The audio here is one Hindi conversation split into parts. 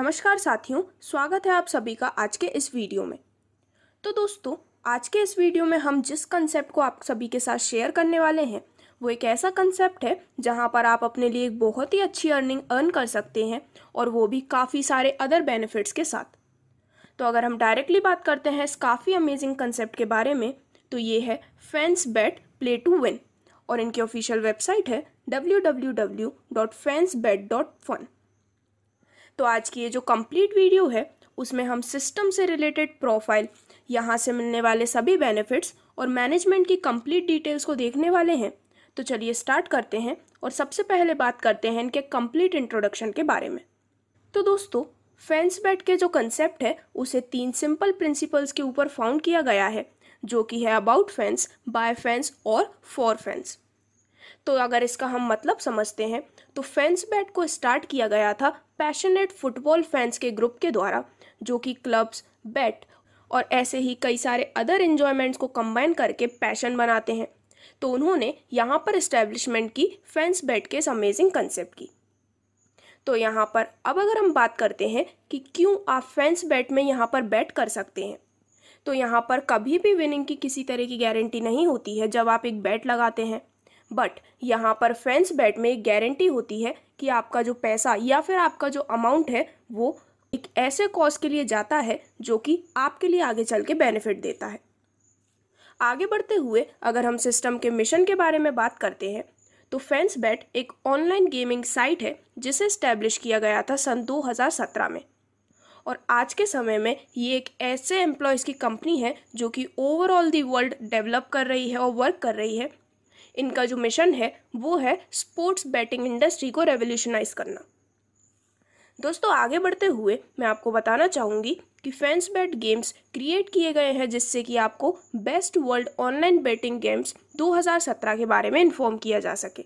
नमस्कार साथियों स्वागत है आप सभी का आज के इस वीडियो में तो दोस्तों आज के इस वीडियो में हम जिस कंसेप्ट को आप सभी के साथ शेयर करने वाले हैं वो एक ऐसा कंसेप्ट है जहाँ पर आप अपने लिए एक बहुत ही अच्छी अर्निंग अर्न कर सकते हैं और वो भी काफ़ी सारे अदर बेनिफिट्स के साथ तो अगर हम डायरेक्टली बात करते हैं इस काफ़ी अमेजिंग कंसेप्ट के बारे में तो ये है fans bet play to win और इनकी ऑफिशियल वेबसाइट है W W W dot fans bet dot fun तो आज की ये जो कंप्लीट वीडियो है उसमें हम सिस्टम से रिलेटेड प्रोफाइल यहाँ से मिलने वाले सभी बेनिफिट्स और मैनेजमेंट की कंप्लीट डिटेल्स को देखने वाले हैं तो चलिए स्टार्ट करते हैं और सबसे पहले बात करते हैं इनके कंप्लीट इंट्रोडक्शन के बारे में तो दोस्तों फेंस बेट के जो कंसेप्ट है उसे तीन सिंपल प्रिंसिपल्स के ऊपर फाउंड किया गया है जो कि है अबाउट फेंस बाय फेंस और फॉर फेंस तो अगर इसका हम मतलब समझते हैं तो फैंस बैट को स्टार्ट किया गया था पैशनेट फुटबॉल फैंस के ग्रुप के द्वारा जो कि क्लब्स बैट और ऐसे ही कई सारे अदर इन्जॉयमेंट्स को कंबाइन करके पैशन बनाते हैं तो उन्होंने यहाँ पर इस्टेब्लिशमेंट की फैंस बैट के इस अमेजिंग कंसेप्ट की तो यहाँ पर अब अगर हम बात करते हैं कि क्यों आप फैंस बैट में यहाँ पर बैट कर सकते हैं तो यहाँ पर कभी भी विनिंग की किसी तरह की गारंटी नहीं होती है जब आप एक बैट लगाते हैं बट यहाँ पर फ्रेंड्स बैट में एक गारंटी होती है कि आपका जो पैसा या फिर आपका जो अमाउंट है वो एक ऐसे कॉज के लिए जाता है जो कि आपके लिए आगे चल के बेनिफिट देता है आगे बढ़ते हुए अगर हम सिस्टम के मिशन के बारे में बात करते हैं तो फ्रेंड्स बैट एक ऑनलाइन गेमिंग साइट है जिसे स्टैब्लिश किया गया था सन 2017 में और आज के समय में ये एक ऐसे एम्प्लॉयज़ की कंपनी है जो कि ओवरऑल दी वर्ल्ड डेवलप कर रही है और वर्क कर रही है इनका जो मिशन है वो है स्पोर्ट्स बैटिंग इंडस्ट्री को रेवोल्यूशनाइज करना दोस्तों आगे बढ़ते हुए मैं आपको बताना चाहूँगी कि फैंस बैट गेम्स क्रिएट किए गए हैं जिससे कि आपको best world online betting games 2017 के बारे में इन्फॉर्म किया जा सके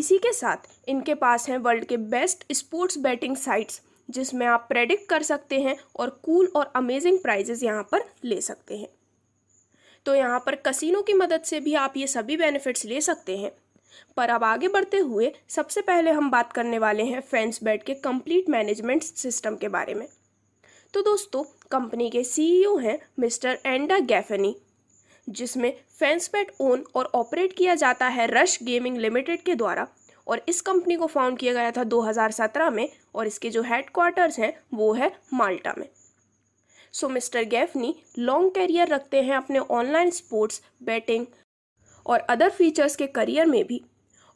इसी के साथ इनके पास हैं वर्ल्ड के बेस्ट स्पोर्ट्स बैटिंग साइट्स जिसमें आप प्रेडिक्ट कर सकते हैं और कूल और अमेजिंग प्राइजेज़ यहाँ पर ले सकते हैं तो यहाँ पर कसिनो की मदद से भी आप ये सभी बेनिफिट्स ले सकते हैं पर अब आगे बढ़ते हुए सबसे पहले हम बात करने वाले हैं फ्रेंड्स बेट के कंप्लीट मैनेजमेंट सिस्टम के बारे में तो दोस्तों कंपनी के सीईओ हैं मिस्टर एंडा गैफनी जिसमें फैंस बैट ओन और ऑपरेट किया जाता है रश गेमिंग लिमिटेड के द्वारा और इस कंपनी को फाउंड किया गया था 2017 में और इसके जो हेड क्वार्टर्स हैं वो है माल्टा में so mister Gaffney long career रखते हैं अपने ऑनलाइन स्पोर्ट्स बैटिंग और अदर फीचर्स के करियर में भी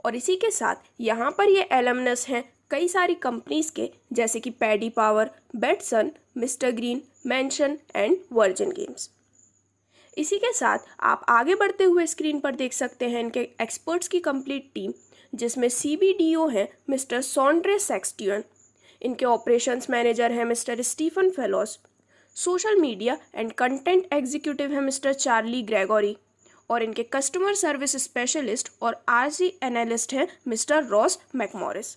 और इसी के साथ यहाँ पर ये एलमनस हैं कई सारी कंपनीज के जैसे कि Paddy Power Betsson mister Green Mansion and Virgin games इसी के साथ आप आगे बढ़ते हुए स्क्रीन पर देख सकते हैं इनके एक्सपर्ट्स की कंप्लीट टीम जिसमें सी बी डी ओ हैं मिस्टर सॉन्ड्रे सेक्सटियन इनके ऑपरेशंस मैनेजर हैं mister Stephen Fellows social media and content executive है मिस्टर चार्ली ग्रेगोरी और इनके कस्टमर सर्विस स्पेशलिस्ट और आर एनालिस्ट हैं मिस्टर रॉस मैकमोरिस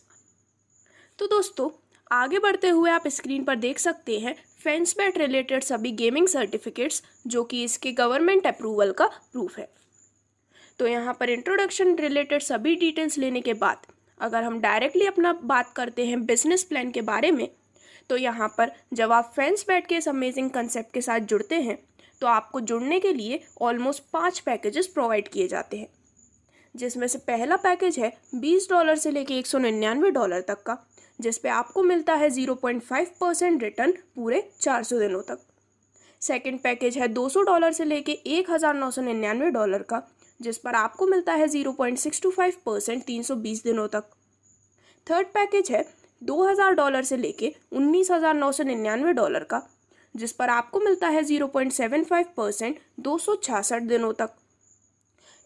तो दोस्तों आगे बढ़ते हुए आप स्क्रीन पर देख सकते हैं बैट रिलेटेड सभी गेमिंग सर्टिफिकेट्स जो कि इसके गवर्नमेंट अप्रूवल का प्रूफ है तो यहाँ पर इंट्रोडक्शन रिलेटेड सभी डिटेल्स लेने के बाद अगर हम डायरेक्टली अपना बात करते हैं बिजनेस प्लान के बारे में तो यहाँ पर जब आप फ्रेंड्स बैठ के इस अमेजिंग कंसेप्ट के साथ जुड़ते हैं तो आपको जुड़ने के लिए ऑलमोस्ट पाँच पैकेजेस प्रोवाइड किए जाते हैं जिसमें से पहला पैकेज है बीस डॉलर से लेके एक सौ निन्यानवे डॉलर तक का जिस पे आपको मिलता है zero point five percent return पूरे चार सौ दिनों तक सेकेंड पैकेज है दो सौ डॉलर से लेके एक हज़ार नौ सौ निन्यानवे डॉलर का जिस पर आपको मिलता है zero point six two five percent तीन सौ बीस दिनों तक थर्ड पैकेज है 2000 डॉलर से लेके 19,999 डॉलर का जिस पर आपको मिलता है 0.75 परसेंट दो दिनों तक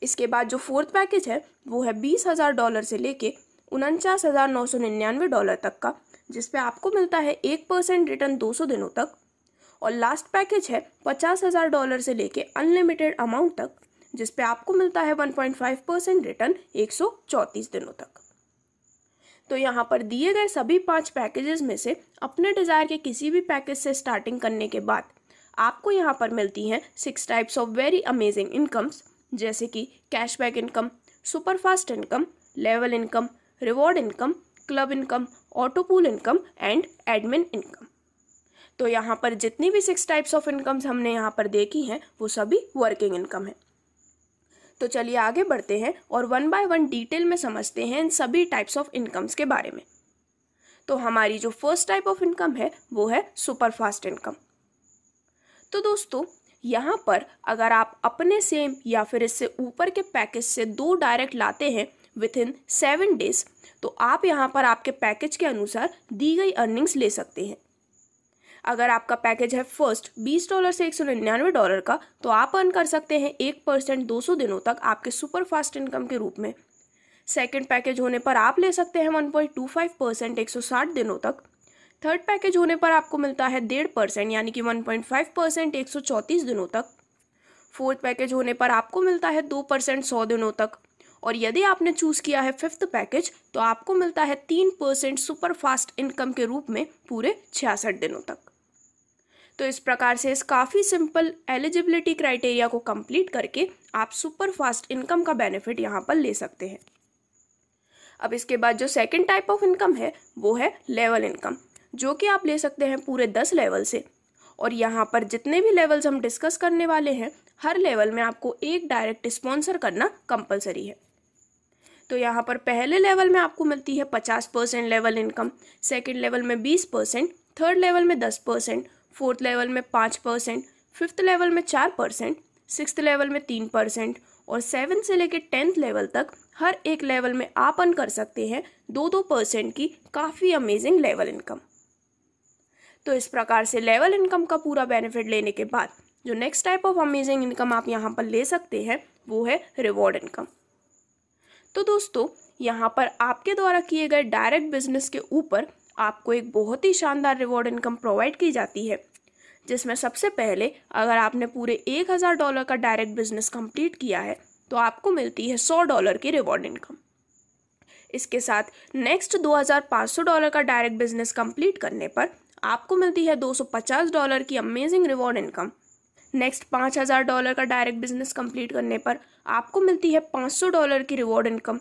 इसके बाद जो फोर्थ पैकेज है वो है 20,000 डॉलर से लेके उनचास डॉलर तक का जिस पर आपको मिलता है एक परसेंट रिटर्न दो दिनों तक और लास्ट पैकेज है पचास हज़ार डॉलर से लेके अनलिमिटेड अमाउंट तक जिस पे आपको मिलता है one point five percent return एक सौ चौंतीस दिनों तक तो यहाँ पर दिए गए सभी पाँच पैकेजेस में से अपने डिज़ायर के किसी भी पैकेज से स्टार्टिंग करने के बाद आपको यहाँ पर मिलती हैं six types of very amazing incomes जैसे कि cashback income superfast income level income reward income club income autopool income and admin income तो यहाँ पर जितनी भी सिक्स टाइप्स ऑफ इनकम्स हमने यहाँ पर देखी हैं वो सभी वर्किंग इनकम है तो चलिए आगे बढ़ते हैं और वन बाय वन डिटेल में समझते हैं इन सभी टाइप्स ऑफ इनकम्स के बारे में तो हमारी जो फर्स्ट टाइप ऑफ इनकम है वो है सुपर फास्ट इनकम तो दोस्तों यहाँ पर अगर आप अपने सेम या फिर इससे ऊपर के पैकेज से दो डायरेक्ट लाते हैं विथ इन सेवन डेज तो आप यहाँ पर आपके पैकेज के अनुसार दी गई अर्निंग्स ले सकते हैं अगर आपका पैकेज है फर्स्ट बीस डॉलर से एक सौ निन्यानवे डॉलर का तो आप अर्न कर सकते हैं एक परसेंट दो सौ दिनों तक आपके सुपर फास्ट इनकम के रूप में सेकेंड पैकेज होने पर आप ले सकते हैं one point two five percent एक सौ साठ दिनों तक थर्ड पैकेज होने पर आपको मिलता है डेढ़ परसेंट यानी कि वन पॉइंट फाइव परसेंट एक सौ चौंतीस दिनों तक फोर्थ पैकेज होने पर आपको मिलता है दो परसेंट सौ दिनों तक और यदि आपने चूज़ किया है फिफ्थ पैकेज तो आपको मिलता है तीन परसेंट सुपर फास्ट इनकम के रूप में पूरे छियासठ दिनों तक तो इस प्रकार से इस काफ़ी सिंपल एलिजिबिलिटी क्राइटेरिया को कंप्लीट करके आप सुपर फास्ट इनकम का बेनिफिट यहाँ पर ले सकते हैं अब इसके बाद जो सेकेंड टाइप ऑफ इनकम है वो है लेवल इनकम जो कि आप ले सकते हैं पूरे दस लेवल से और यहाँ पर जितने भी लेवल्स हम डिस्कस करने वाले हैं हर लेवल में आपको एक डायरेक्ट स्पॉन्सर करना कंपलसरी है तो यहाँ पर पहले लेवल में आपको मिलती है पचास percent level income second level में बीस परसेंट थर्ड लेवल में दस परसेंट फोर्थ लेवल में पाँच परसेंट फिफ्थ लेवल में चार परसेंट सिक्स लेवल में तीन परसेंट और सेवन से लेकर टेंथ लेवल तक हर एक लेवल में आप अन कर सकते हैं दो दो परसेंट की काफ़ी अमेजिंग लेवल इनकम तो इस प्रकार से लेवल इनकम का पूरा बेनिफिट लेने के बाद जो next type of amazing income आप यहाँ पर ले सकते हैं वो है रिवॉर्ड इनकम तो दोस्तों यहाँ पर आपके द्वारा किए गए डायरेक्ट बिजनेस के ऊपर आपको एक बहुत ही शानदार रिवॉर्ड इनकम प्रोवाइड की जाती है जिसमें सबसे पहले अगर आपने पूरे एक हज़ार डॉलर का डायरेक्ट बिजनेस कंप्लीट किया है तो आपको मिलती है सौ डॉलर की रिवॉर्ड इनकम इसके साथ नेक्स्ट दो हजार पाँच सौ डॉलर का डायरेक्ट बिजनेस कंप्लीट करने पर आपको मिलती है दो सौ पचास डॉलर की अमेजिंग रिवॉर्ड इनकम नेक्स्ट हजार डॉलर का डायरेक्ट बिजनेस कंप्लीट करने पर आपको मिलती है सौ डॉलर की रिवॉर्ड इनकम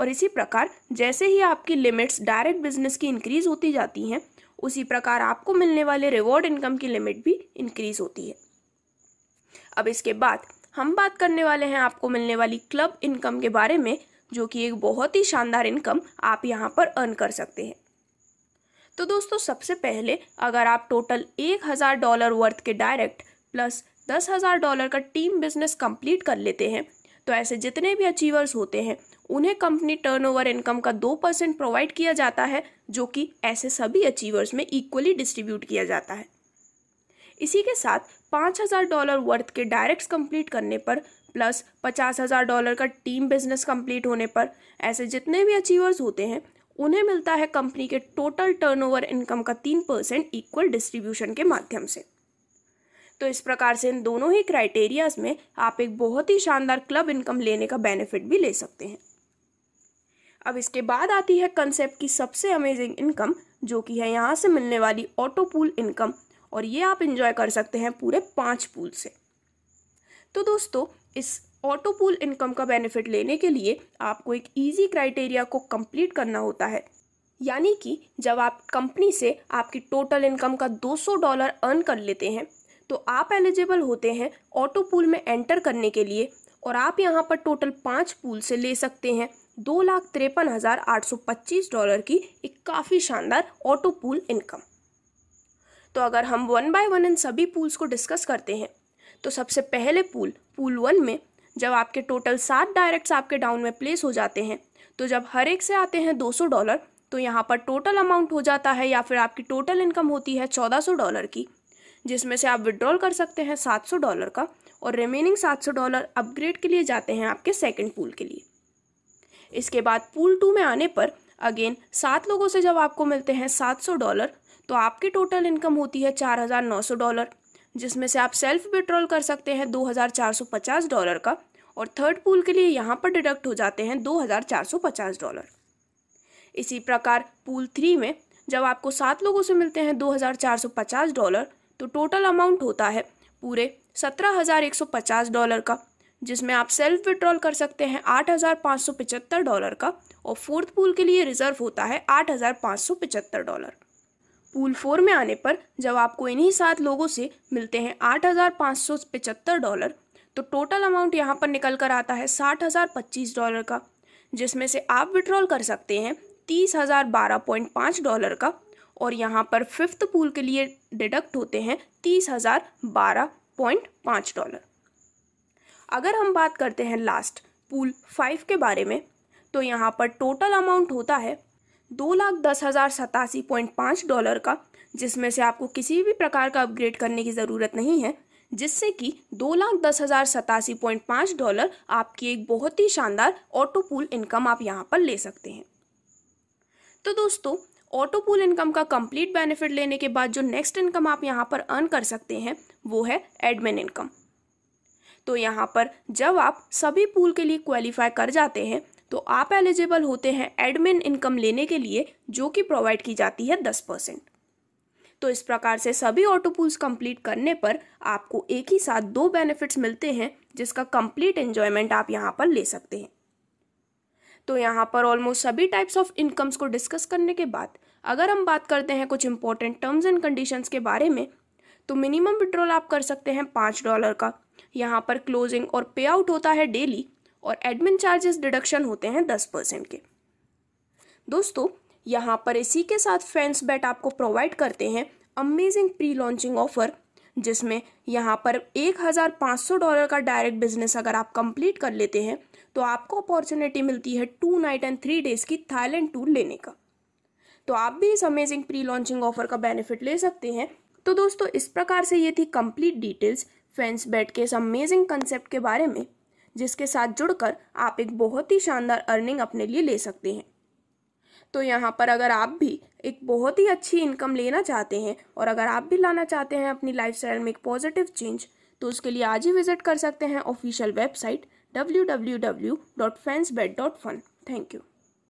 और इसी प्रकार जैसे ही आपकी लिमिट्स डायरेक्ट बिजनेस की इंक्रीज होती जाती हैं उसी प्रकार आपको मिलने वाले रिवॉर्ड इनकम की लिमिट भी इंक्रीज होती है अब इसके बाद हम बात करने वाले हैं आपको मिलने वाली क्लब इनकम के बारे में जो कि एक बहुत ही शानदार इनकम आप यहाँ पर अर्न कर सकते हैं तो दोस्तों सबसे पहले अगर आप टोटल एक हज़ार डॉलर वर्थ के डायरेक्ट प्लस दस हज़ार डॉलर का टीम बिजनेस कंप्लीट कर लेते हैं तो ऐसे जितने भी अचीवर्स होते हैं उन्हें कंपनी टर्नओवर इनकम का दो परसेंट प्रोवाइड किया जाता है जो कि ऐसे सभी अचीवर्स में इक्वली डिस्ट्रीब्यूट किया जाता है इसी के साथ पाँच हज़ार डॉलर वर्थ के डायरेक्ट्स कंप्लीट करने पर प्लस पचास हज़ार डॉलर का टीम बिजनेस कंप्लीट होने पर ऐसे जितने भी अचीवर्स होते हैं उन्हें मिलता है कंपनी के टोटल टर्नओवर इनकम का तीन परसेंट इक्वल डिस्ट्रीब्यूशन के माध्यम से तो इस प्रकार से इन दोनों ही क्राइटेरियाज में आप एक बहुत ही शानदार क्लब इनकम लेने का बेनिफिट भी ले सकते हैं अब इसके बाद आती है कंसेप्ट की सबसे अमेजिंग इनकम जो कि है यहाँ से मिलने वाली ऑटो पूल इनकम और ये आप इन्जॉय कर सकते हैं पूरे पाँच पूल से तो दोस्तों इस ऑटो पूल इनकम का बेनिफिट लेने के लिए आपको एक ईजी क्राइटेरिया को कंप्लीट करना होता है यानी कि जब आप कंपनी से आपकी टोटल इनकम का 200 डॉलर अर्न कर लेते हैं तो आप एलिजिबल होते हैं ऑटो पूल में एंटर करने के लिए और आप यहाँ पर टोटल पाँच पूल से ले सकते हैं दो लाख तिरपन हज़ार आठ सौ पच्चीस डॉलर की एक काफ़ी शानदार ऑटो पूल इनकम तो अगर हम वन बाय वन इन सभी पूल्स को डिस्कस करते हैं तो सबसे पहले पूल पूल वन में जब आपके टोटल सात डायरेक्ट्स आपके डाउन में प्लेस हो जाते हैं तो जब हर एक से आते हैं 200 डॉलर तो यहाँ पर टोटल अमाउंट हो जाता है या फिर आपकी टोटल इनकम होती है 1400 डॉलर की जिसमें से आप विड्रॉल कर सकते हैं 700 डॉलर का और रिमेनिंग 700 डॉलर अपग्रेड के लिए जाते हैं आपके सेकंड पूल के लिए इसके बाद पूल टू में आने पर अगेन सात लोगों से जब आपको मिलते हैं सात सौ डॉलर तो आपकी टोटल इनकम होती है चार हज़ार नौ सौ डॉलर जिसमें से आप सेल्फ विड्रॉल कर सकते हैं दो हज़ार चार सौ पचास डॉलर का और थर्ड पूल के लिए यहाँ पर डिडक्ट हो जाते हैं दो हज़ार चार सौ पचास डॉलर इसी प्रकार पूल थ्री में जब आपको सात लोगों से मिलते हैं दो हज़ार चार सौ पचास डॉलर तो टोटल अमाउंट होता है पूरे सत्रह हज़ार एक सौ पचास डॉलर का जिसमें आप सेल्फ विड्रॉल कर सकते हैं आठ हज़ार पाँच सौ डॉलर का और फोर्थ पूल के लिए रिजर्व होता है आठ हज़ार पाँच सौ डॉलर पूल फोर में आने पर जब आपको इन्हीं सात लोगों से मिलते हैं आठ हज़ार पाँच सौ डॉलर तो टोटल अमाउंट यहाँ पर निकल कर आता है साठ हज़ार पच्चीस डॉलर का जिसमें से आप विड्रॉल कर सकते हैं तीस हज़ार बारह पॉइंट पाँच डॉलर का और यहाँ पर फिफ्थ पूल के लिए डिडक्ट होते हैं तीस हज़ार बारह पॉइंट पाँच डॉलर अगर हम बात करते हैं लास्ट पूल फाइव के बारे में तो यहाँ पर टोटल अमाउंट होता है दो लाख दस हज़ार सतासी पॉइंट पाँच डॉलर का जिसमें से आपको किसी भी प्रकार का अपग्रेड करने की ज़रूरत नहीं है जिससे कि दो लाख दस हज़ार सतासी पॉइंट पाँच डॉलर आपकी एक बहुत ही शानदार ऑटो पूल इनकम आप यहाँ पर ले सकते हैं तो दोस्तों ऑटो पूल इनकम का कंप्लीट बेनिफिट लेने के बाद जो नेक्स्ट इनकम आप यहाँ पर अर्न कर सकते हैं वो है एडमिन इनकम तो यहाँ पर जब आप सभी पूल के लिए क्वालिफाई कर जाते हैं तो आप एलिजिबल होते हैं एडमिन इनकम लेने के लिए जो कि प्रोवाइड की जाती है दस परसेंट तो इस प्रकार से सभी ऑटो पूल्स कंप्लीट करने पर आपको एक ही साथ दो बेनिफिट्स मिलते हैं जिसका कंप्लीट एन्जॉयमेंट आप यहाँ पर ले सकते हैं तो यहाँ पर ऑलमोस्ट सभी टाइप्स ऑफ इनकम्स को डिस्कस करने के बाद अगर हम बात करते हैं कुछ इंपॉर्टेंट टर्म्स एंड कंडीशंस के बारे में तो मिनिमम विड्रॉल आप कर सकते हैं पाँच डॉलर का यहाँ पर क्लोजिंग और पे आउट होता है डेली और एडमिन चार्जेस डिडक्शन होते हैं दस परसेंट के दोस्तों यहाँ पर इसी के साथ फ्रेंड्स बैट आपको प्रोवाइड करते हैं अमेजिंग प्री लॉन्चिंग ऑफर जिसमें यहाँ पर एक हज़ार पाँच सौ डॉलर का डायरेक्ट बिजनेस अगर आप कंप्लीट कर लेते हैं तो आपको अपॉर्चुनिटी मिलती है two night and three days की थाईलैंड टूर लेने का तो आप भी इस अमेजिंग प्री लॉन्चिंग ऑफर का बेनिफिट ले सकते हैं तो दोस्तों इस प्रकार से ये थी कंप्लीट डिटेल्स फ्रेंड्स बेट के इस अमेजिंग कंसेप्ट के बारे में जिसके साथ जुड़कर आप एक बहुत ही शानदार अर्निंग अपने लिए ले सकते हैं तो यहाँ पर अगर आप भी एक बहुत ही अच्छी इनकम लेना चाहते हैं और अगर आप भी लाना चाहते हैं अपनी लाइफ में एक पॉजिटिव चेंज तो उसके लिए आज ही विजिट कर सकते हैं official website W W W dot fans friends dot fun thank you